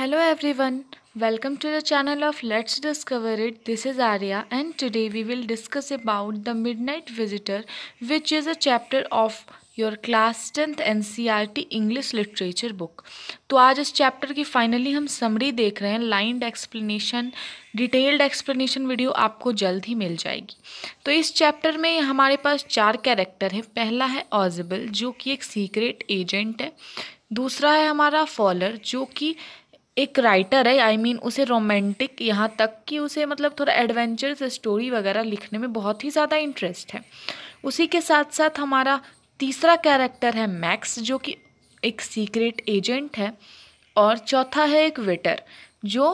hello everyone welcome to the channel of let's discover it this is Arya and today we will discuss about the midnight visitor which is a chapter of your class tenth N C R T English literature book तो आज इस chapter की finally हम summary देख रहे हैं लाइंड explanation detailed explanation video आपको जल्द ही मिल जाएगी तो इस चैप्टर में हमारे पास चार कैरेक्टर हैं पहला है ऑजिबल जो कि एक सीक्रेट एजेंट है दूसरा है हमारा फॉलर जो कि एक राइटर है आई I मीन mean, उसे रोमांटिक यहाँ तक कि उसे मतलब थोड़ा एडवेंचर्स स्टोरी वगैरह लिखने में बहुत ही ज़्यादा इंटरेस्ट है उसी के साथ साथ हमारा तीसरा कैरेक्टर है मैक्स जो कि एक सीक्रेट एजेंट है और चौथा है एक वेटर जो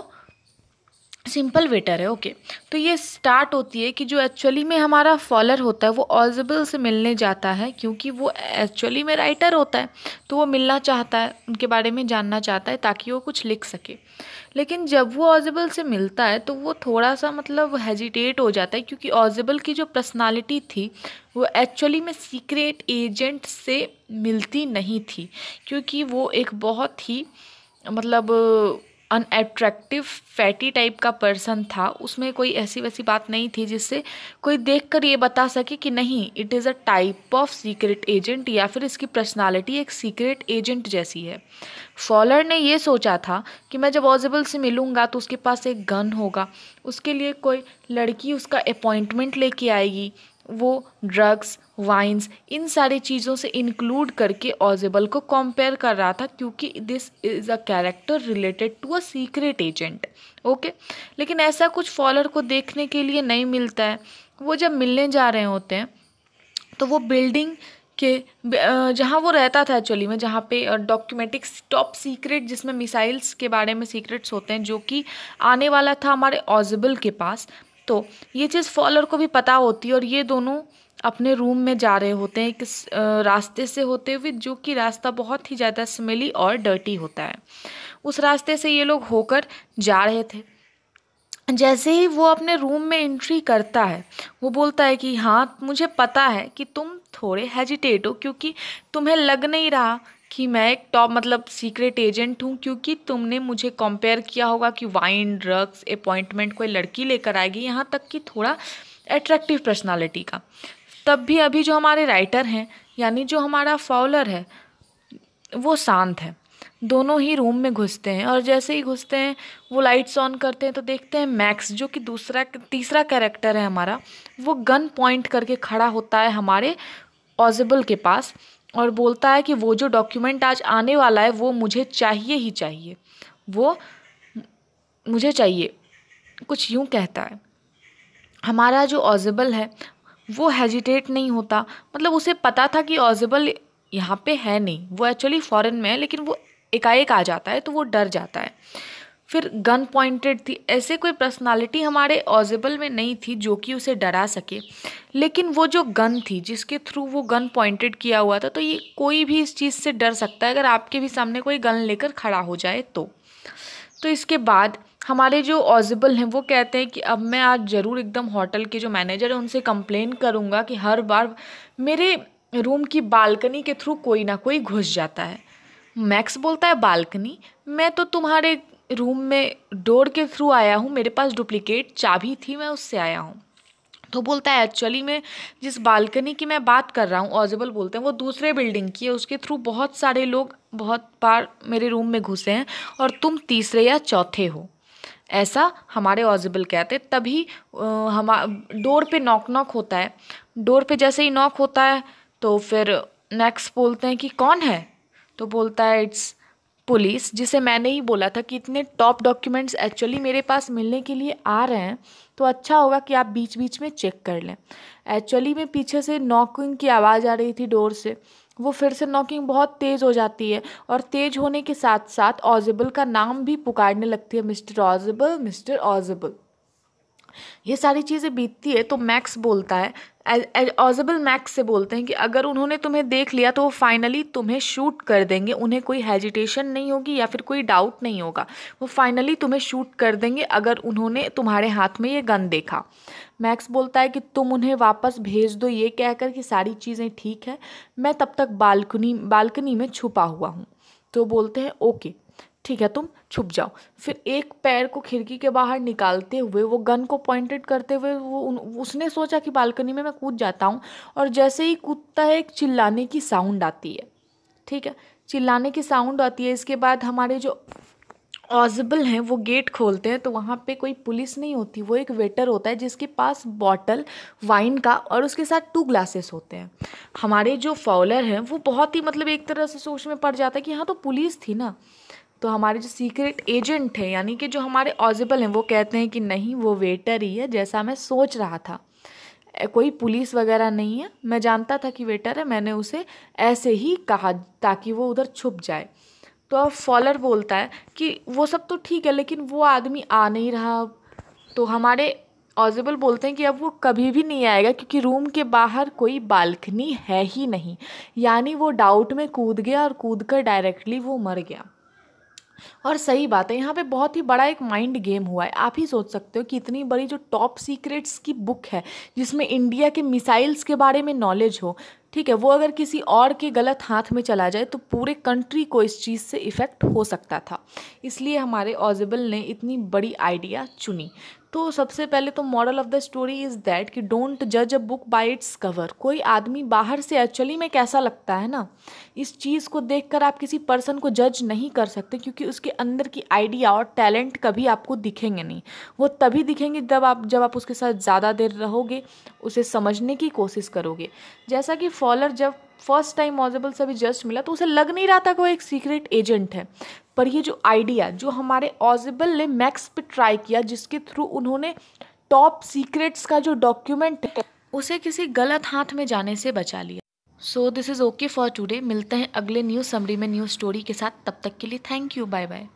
सिंपल वेटर है ओके तो ये स्टार्ट होती है कि जो एक्चुअली में हमारा फॉलर होता है वो ऑजबल से मिलने जाता है क्योंकि वो एक्चुअली में राइटर होता है तो वो मिलना चाहता है उनके बारे में जानना चाहता है ताकि वो कुछ लिख सके लेकिन जब वो ऑजबल से मिलता है तो वो थोड़ा सा मतलब हेजिटेट हो जाता है क्योंकि ऑजबल की जो पर्सनालिटी थी वो एक्चुअली में सीक्रेट एजेंट से मिलती नहीं थी क्योंकि वो एक बहुत ही मतलब अनएट्रैक्टिव फैटी टाइप का पर्सन था उसमें कोई ऐसी वैसी बात नहीं थी जिससे कोई देखकर ये बता सके कि नहीं it is a type of secret agent या फिर इसकी पर्सनालिटी एक सीक्रेट एजेंट जैसी है फॉलर ने ये सोचा था कि मैं जब ऑजिबल से मिलूँगा तो उसके पास एक गन होगा उसके लिए कोई लड़की उसका अपॉइंटमेंट लेके आएगी वो ड्रग्स वाइन्स इन सारी चीज़ों से इंक्लूड करके ऑजेबल को कंपेयर कर रहा था क्योंकि this is a character related to a secret agent okay लेकिन ऐसा कुछ फॉलर को देखने के लिए नहीं मिलता है वो जब मिलने जा रहे होते हैं तो वो बिल्डिंग के जहाँ वो रहता था एक्चुअली में जहाँ पे डॉक्यूमेंटिक्स टॉप सीक्रेट जिसमें मिसाइल्स के बारे में सीक्रेट्स होते हैं जो कि आने वाला था हमारे ऑजिबल के पास तो ये चीज़ फॉलर को भी पता होती है और ये दोनों अपने रूम में जा रहे होते हैं किस रास्ते से होते हुए जो कि रास्ता बहुत ही ज़्यादा स्मेली और डर्टी होता है उस रास्ते से ये लोग होकर जा रहे थे जैसे ही वो अपने रूम में एंट्री करता है वो बोलता है कि हाँ मुझे पता है कि तुम थोड़े हेजिटेट हो क्योंकि तुम्हें लग नहीं रहा कि मैं एक टॉप मतलब सीक्रेट एजेंट हूँ क्योंकि तुमने मुझे कंपेयर किया होगा कि वाइन ड्रग्स अपॉइंटमेंट कोई लड़की लेकर आएगी यहाँ तक कि थोड़ा एट्रैक्टिव पर्सनालिटी का तब भी अभी जो हमारे राइटर हैं यानी जो हमारा फॉलर है वो शांत है दोनों ही रूम में घुसते हैं और जैसे ही घुसते हैं वो लाइट्स ऑन करते हैं तो देखते हैं मैक्स जो कि दूसरा तीसरा कैरेक्टर है हमारा वो गन पॉइंट करके खड़ा होता है हमारे ऑजिबल के पास और बोलता है कि वो जो डॉक्यूमेंट आज आने वाला है वो मुझे चाहिए ही चाहिए वो मुझे चाहिए कुछ यूँ कहता है हमारा जो ऑजिबल है वो हेजिटेट नहीं होता मतलब उसे पता था कि ऑजिबल यहाँ पे है नहीं वो एक्चुअली फॉरेन में है लेकिन वो एकाएक आ जाता है तो वो डर जाता है फिर गन पॉइंटेड थी ऐसे कोई पर्सनालिटी हमारे ऑजिबल में नहीं थी जो कि उसे डरा सके लेकिन वो जो गन थी जिसके थ्रू वो गन पॉइंटेड किया हुआ था तो ये कोई भी इस चीज़ से डर सकता है अगर आपके भी सामने कोई गन लेकर खड़ा हो जाए तो तो इसके बाद हमारे जो ऑजिबल हैं वो कहते हैं कि अब मैं आज ज़रूर एकदम होटल के जो मैनेजर हैं उनसे कंप्लेन करूँगा कि हर बार मेरे रूम की बालकनी के थ्रू कोई ना कोई घुस जाता है मैक्स बोलता है बालकनी मैं तो तुम्हारे रूम में डोर के थ्रू आया हूँ मेरे पास डुप्लीकेट चाबी थी मैं उससे आया हूँ तो बोलता है एक्चुअली में जिस बालकनी की मैं बात कर रहा हूँ ऑजिबल बोलते हैं वो दूसरे बिल्डिंग की है उसके थ्रू बहुत सारे लोग बहुत बार मेरे रूम में घुसे हैं और तुम तीसरे या चौथे हो ऐसा हमारे ऑजिबल कहते तभी हम डोर पे नॉक नॉक होता है डोर पे जैसे ही नॉक होता है तो फिर नेक्स्ट बोलते हैं कि कौन है तो बोलता है इट्स पुलिस जिसे मैंने ही बोला था कि इतने टॉप डॉक्यूमेंट्स एक्चुअली मेरे पास मिलने के लिए आ रहे हैं तो अच्छा होगा कि आप बीच बीच में चेक कर लें एक्चुअली में पीछे से नॉकिंग की आवाज़ आ रही थी डोर से वो फिर से नॉकिंग बहुत तेज़ हो जाती है और तेज़ होने के साथ साथ ऑजिबल का नाम भी पुकारने लगती है मिस्टर ऑजिबल मिस्टर ऑजिबल ये सारी चीज़ें बीतती है तो मैक्स बोलता है ऑजबल मैक्स से बोलते हैं कि अगर उन्होंने तुम्हें देख लिया तो वो फाइनली तुम्हें शूट कर देंगे उन्हें कोई हेजिटेशन नहीं होगी या फिर कोई डाउट नहीं होगा वो फाइनली तुम्हें शूट कर देंगे अगर उन्होंने तुम्हारे हाथ में ये गन देखा मैक्स बोलता है कि तुम उन्हें वापस भेज दो ये कहकर कि सारी चीज़ें ठीक है मैं तब तक बालकनी बालकनी में छुपा हुआ हूँ तो बोलते हैं ओके ठीक है तुम छुप जाओ फिर एक पैर को खिड़की के बाहर निकालते हुए वो गन को पॉइंटेड करते हुए वो उन, उसने सोचा कि बालकनी में मैं कूद जाता हूँ और जैसे ही कूदता है एक चिल्लाने की साउंड आती है ठीक है चिल्लाने की साउंड आती है इसके बाद हमारे जो ऑजिबल हैं वो गेट खोलते हैं तो वहाँ पे कोई पुलिस नहीं होती वो एक वेटर होता है जिसके पास बॉटल वाइन का और उसके साथ टू ग्लासेस होते हैं हमारे जो फॉलर हैं वो बहुत ही मतलब एक तरह से सोच में पड़ जाता है कि हाँ तो पुलिस थी ना तो हमारे जो सीक्रेट एजेंट हैं यानी कि जो हमारे ऑजिबल हैं वो कहते हैं कि नहीं वो वेटर ही है जैसा मैं सोच रहा था कोई पुलिस वगैरह नहीं है मैं जानता था कि वेटर है मैंने उसे ऐसे ही कहा ताकि वो उधर छुप जाए तो अब फॉलर बोलता है कि वो सब तो ठीक है लेकिन वो आदमी आ नहीं रहा अब तो हमारे ऑजिबल बोलते हैं कि अब वो कभी भी नहीं आएगा क्योंकि रूम के बाहर कोई बालकनी है ही नहीं यानी वो डाउट में कूद गया और कूद कर डायरेक्टली वो मर गया और सही बात है यहाँ पे बहुत ही बड़ा एक माइंड गेम हुआ है आप ही सोच सकते हो कि इतनी बड़ी जो टॉप सीक्रेट्स की बुक है जिसमें इंडिया के मिसाइल्स के बारे में नॉलेज हो ठीक है वो अगर किसी और के गलत हाथ में चला जाए तो पूरे कंट्री को इस चीज़ से इफ़ेक्ट हो सकता था इसलिए हमारे ऑजिबल ने इतनी बड़ी आइडिया चुनी तो सबसे पहले तो moral of the story is that कि डोंट जज a book by its cover कोई आदमी बाहर से एक्चुअली में कैसा लगता है ना इस चीज़ को देखकर आप किसी पर्सन को जज नहीं कर सकते क्योंकि उसके अंदर की आइडिया और टैलेंट कभी आपको दिखेंगे नहीं वो तभी दिखेंगे जब आप जब आप उसके साथ ज़्यादा देर रहोगे उसे समझने की कोशिश करोगे जैसा कि फॉलर जब फर्स्ट टाइम मॉजेबल से अभी जस्ट मिला तो उसे लग नहीं रहा था कि वो एक सीक्रेट एजेंट है पर ये जो आइडिया जो हमारे ऑजिबल ने मैक्स पे ट्राई किया जिसके थ्रू उन्होंने टॉप सीक्रेट्स का जो डॉक्यूमेंट है उसे किसी गलत हाथ में जाने से बचा लिया so this is okay for today मिलते हैं अगले न्यूज़ समरी में न्यूज़ स्टोरी के साथ तब तक के लिए थैंक यू बाय बाय